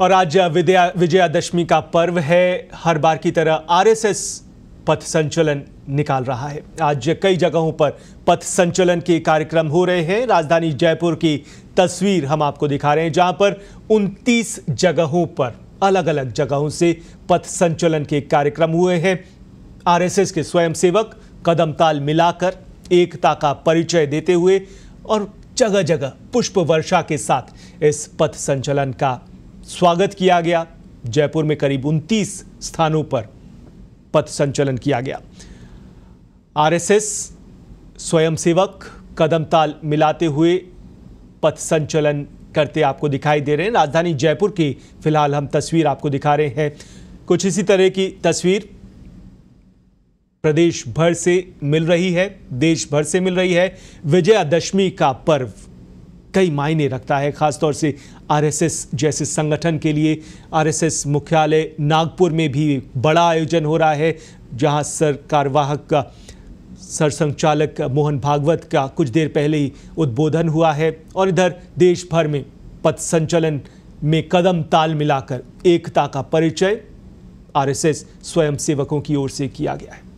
और आज विद्या विजयादशमी का पर्व है हर बार की तरह आरएसएस पथ संचलन निकाल रहा है आज कई जगहों पर पथ संचलन के कार्यक्रम हो रहे हैं राजधानी जयपुर की तस्वीर हम आपको दिखा रहे हैं जहां पर 29 जगहों पर अलग अलग जगहों से पथ संचलन के कार्यक्रम हुए हैं आरएसएस के स्वयंसेवक कदम ताल मिलाकर एकता का परिचय देते हुए और जगह जगह पुष्प वर्षा के साथ इस पथ संचलन का स्वागत किया गया जयपुर में करीब उनतीस स्थानों पर पथ संचलन किया गया आरएसएस स्वयंसेवक कदम ताल मिलाते हुए पथ संचलन करते आपको दिखाई दे रहे हैं राजधानी जयपुर की फिलहाल हम तस्वीर आपको दिखा रहे हैं कुछ इसी तरह की तस्वीर प्रदेश भर से मिल रही है देश भर से मिल रही है विजयादशमी का पर्व कई मायने रखता है ख़ासतौर से आरएसएस जैसे संगठन के लिए आरएसएस मुख्यालय नागपुर में भी बड़ा आयोजन हो रहा है जहां सर कार्यवाहक का सर संचालक मोहन भागवत का कुछ देर पहले ही उद्बोधन हुआ है और इधर देश भर में पथ संचलन में कदम ताल मिलाकर एकता का परिचय आरएसएस स्वयंसेवकों की ओर से किया गया है